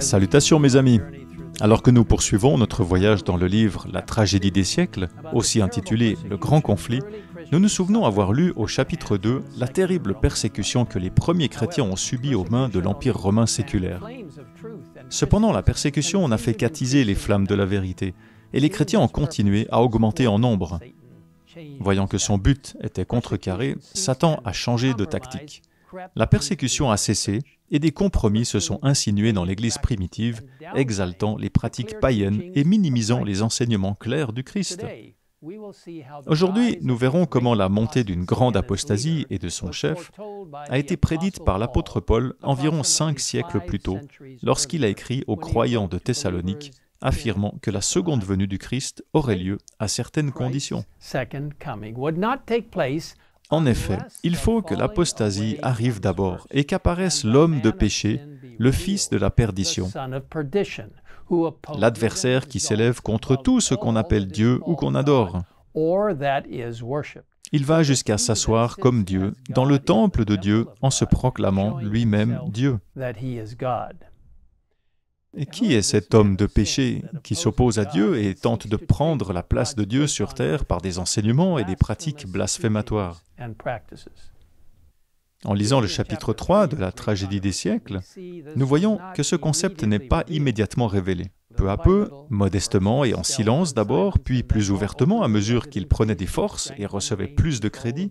Salutations mes amis. Alors que nous poursuivons notre voyage dans le livre La tragédie des siècles, aussi intitulé Le grand conflit, nous nous souvenons avoir lu au chapitre 2 la terrible persécution que les premiers chrétiens ont subie aux mains de l'Empire romain séculaire. Cependant, la persécution n'a fait qu'attiser les flammes de la vérité, et les chrétiens ont continué à augmenter en nombre. Voyant que son but était contrecarré, Satan a changé de tactique. La persécution a cessé, et des compromis se sont insinués dans l'Église primitive, exaltant les pratiques païennes et minimisant les enseignements clairs du Christ. Aujourd'hui, nous verrons comment la montée d'une grande apostasie et de son chef a été prédite par l'apôtre Paul environ cinq siècles plus tôt, lorsqu'il a écrit aux croyants de Thessalonique, affirmant que la seconde venue du Christ aurait lieu à certaines conditions. En effet, il faut que l'apostasie arrive d'abord et qu'apparaisse l'homme de péché, le fils de la perdition, l'adversaire qui s'élève contre tout ce qu'on appelle Dieu ou qu'on adore. Il va jusqu'à s'asseoir comme Dieu dans le temple de Dieu en se proclamant lui-même Dieu qui est cet homme de péché qui s'oppose à Dieu et tente de prendre la place de Dieu sur terre par des enseignements et des pratiques blasphématoires en lisant le chapitre 3 de la tragédie des siècles, nous voyons que ce concept n'est pas immédiatement révélé. Peu à peu, modestement et en silence d'abord, puis plus ouvertement à mesure qu'il prenait des forces et recevait plus de crédit,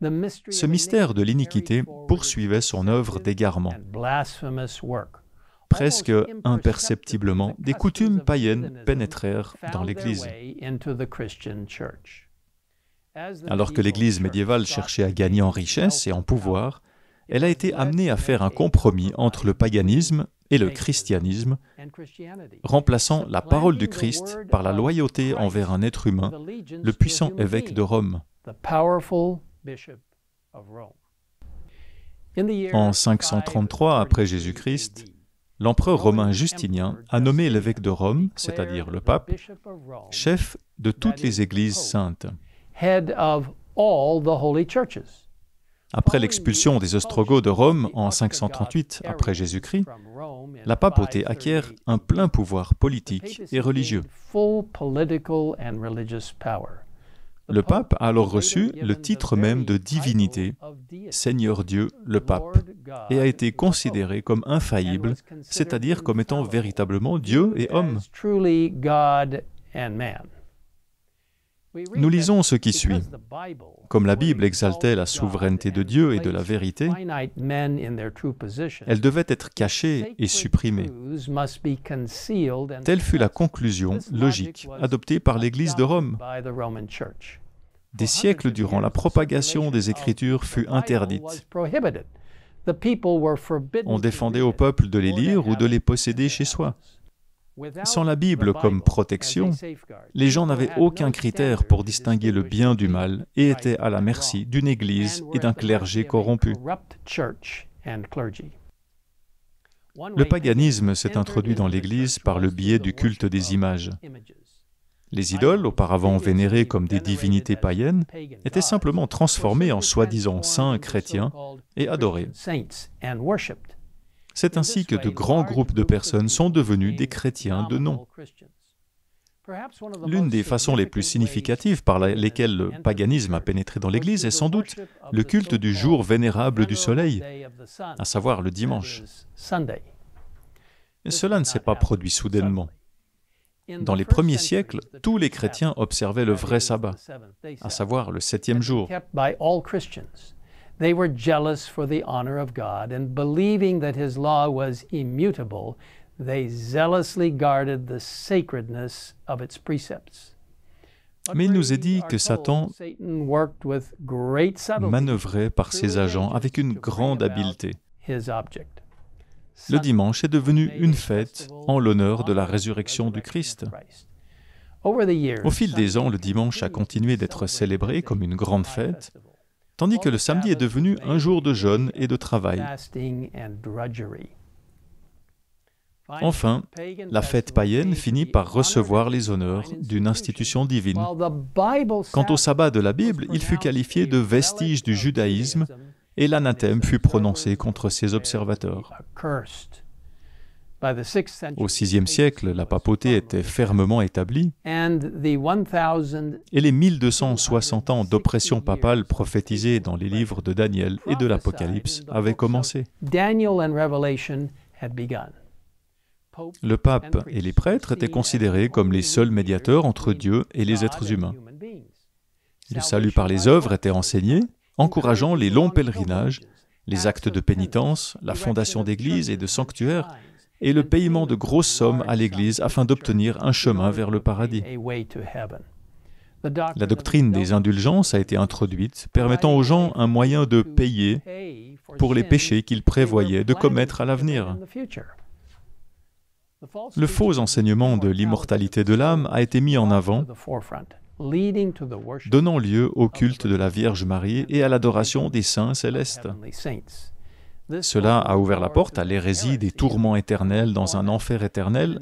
ce mystère de l'iniquité poursuivait son œuvre d'égarement presque imperceptiblement, des coutumes païennes pénétrèrent dans l'Église. Alors que l'Église médiévale cherchait à gagner en richesse et en pouvoir, elle a été amenée à faire un compromis entre le paganisme et le christianisme, remplaçant la parole du Christ par la loyauté envers un être humain, le puissant évêque de Rome. En 533 après Jésus-Christ, l'empereur romain Justinien a nommé l'évêque de Rome, c'est-à-dire le pape, chef de toutes les églises saintes. Après l'expulsion des Ostrogoths de Rome en 538 après Jésus-Christ, la papauté acquiert un plein pouvoir politique et religieux. Le pape a alors reçu le titre même de divinité, Seigneur Dieu le pape, et a été considéré comme infaillible, c'est-à-dire comme étant véritablement Dieu et homme. Nous lisons ce qui suit. Comme la Bible exaltait la souveraineté de Dieu et de la vérité, elle devait être cachée et supprimée. Telle fut la conclusion logique adoptée par l'Église de Rome. Des siècles durant, la propagation des Écritures fut interdite. On défendait au peuple de les lire ou de les posséder chez soi. Sans la Bible comme protection, les gens n'avaient aucun critère pour distinguer le bien du mal et étaient à la merci d'une Église et d'un clergé corrompu. Le paganisme s'est introduit dans l'Église par le biais du culte des images. Les idoles, auparavant vénérées comme des divinités païennes, étaient simplement transformées en soi-disant saints chrétiens et adorées. C'est ainsi que de grands groupes de personnes sont devenus des chrétiens de nom. L'une des façons les plus significatives par lesquelles le paganisme a pénétré dans l'Église est sans doute le culte du jour vénérable du soleil, à savoir le dimanche. cela ne s'est pas produit soudainement. Dans les premiers siècles, tous les chrétiens observaient le vrai sabbat, à savoir le septième jour. They were jealous for the honor of God, and believing that his law was immutable, they zealously guarded the sacredness of its precepts. Mais il nous est dit que Satan manœuvrait par ses agents avec une grande habileté. Le dimanche est devenu une fête en l'honneur de la résurrection du Christ. Au fil des ans, le dimanche a continué d'être célébré comme une grande fête, tandis que le samedi est devenu un jour de jeûne et de travail. Enfin, la fête païenne finit par recevoir les honneurs d'une institution divine. Quant au sabbat de la Bible, il fut qualifié de vestige du judaïsme et l'anathème fut prononcé contre ses observateurs. Au VIe siècle, la papauté était fermement établie et les 1260 ans d'oppression papale prophétisés dans les livres de Daniel et de l'Apocalypse avaient commencé. Le pape et les prêtres étaient considérés comme les seuls médiateurs entre Dieu et les êtres humains. Le salut par les œuvres était enseigné, encourageant les longs pèlerinages, les actes de pénitence, la fondation d'églises et de sanctuaires et le paiement de grosses sommes à l'Église afin d'obtenir un chemin vers le paradis. La doctrine des indulgences a été introduite, permettant aux gens un moyen de payer pour les péchés qu'ils prévoyaient de commettre à l'avenir. Le faux enseignement de l'immortalité de l'âme a été mis en avant, donnant lieu au culte de la Vierge Marie et à l'adoration des saints célestes. Cela a ouvert la porte à l'hérésie des tourments éternels dans un enfer éternel,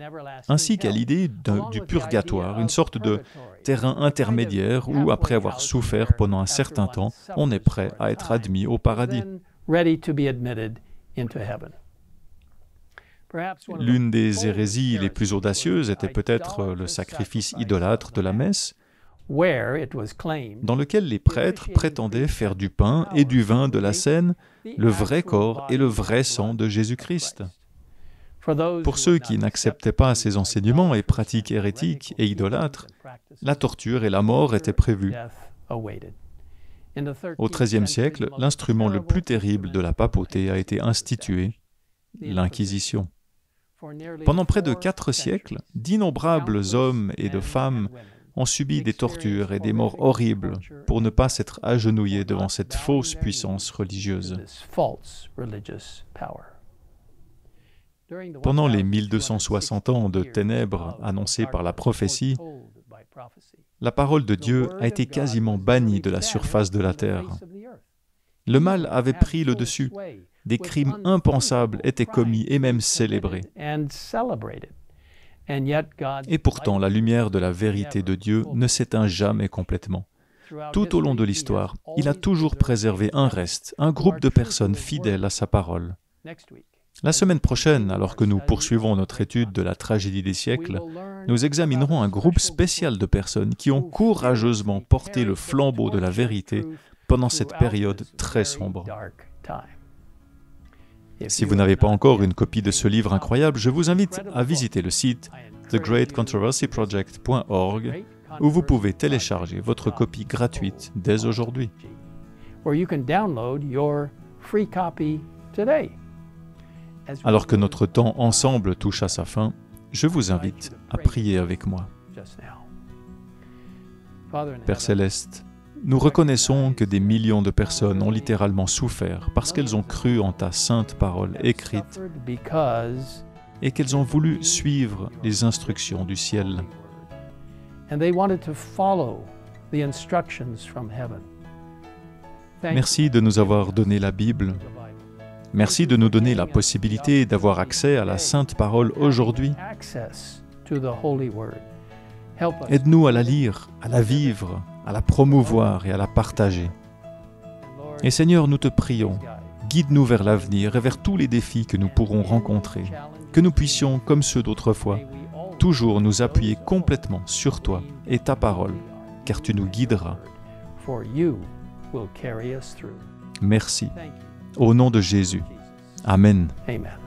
ainsi qu'à l'idée du purgatoire, une sorte de terrain intermédiaire où, après avoir souffert pendant un certain temps, on est prêt à être admis au paradis. L'une des hérésies les plus audacieuses était peut-être le sacrifice idolâtre de la messe, dans lequel les prêtres prétendaient faire du pain et du vin de la Seine le vrai corps et le vrai sang de Jésus-Christ. Pour ceux qui n'acceptaient pas ces enseignements et pratiques hérétiques et idolâtres, la torture et la mort étaient prévues. Au XIIIe siècle, l'instrument le plus terrible de la papauté a été institué, l'Inquisition. Pendant près de quatre siècles, d'innombrables hommes et de femmes ont subi des tortures et des morts horribles pour ne pas s'être agenouillés devant cette fausse puissance religieuse. Pendant les 1260 ans de ténèbres uh, annoncés par la prophétie, la parole de Dieu a été quasiment bannie de la surface de la terre. Le mal avait pris le dessus. Des crimes impensables étaient commis et même célébrés. Et pourtant, la lumière de la vérité de Dieu ne s'éteint jamais complètement. Tout au long de l'histoire, il a toujours préservé un reste, un groupe de personnes fidèles à sa parole. La semaine prochaine, alors que nous poursuivons notre étude de la tragédie des siècles, nous examinerons un groupe spécial de personnes qui ont courageusement porté le flambeau de la vérité pendant cette période très sombre. Si vous n'avez pas encore une copie de ce livre incroyable, je vous invite à visiter le site thegreatcontroversyproject.org où vous pouvez télécharger votre copie gratuite dès aujourd'hui. Alors que notre temps ensemble touche à sa fin, je vous invite à prier avec moi. Père céleste, nous reconnaissons que des millions de personnes ont littéralement souffert parce qu'elles ont cru en ta sainte parole écrite et qu'elles ont voulu suivre les instructions du ciel. Merci de nous avoir donné la Bible. Merci de nous donner la possibilité d'avoir accès à la sainte parole aujourd'hui. Aide-nous à la lire, à la vivre à la promouvoir et à la partager. Et Seigneur, nous te prions, guide-nous vers l'avenir et vers tous les défis que nous pourrons rencontrer, que nous puissions, comme ceux d'autrefois, toujours nous appuyer complètement sur toi et ta parole, car tu nous guideras. Merci. Au nom de Jésus. Amen. Amen.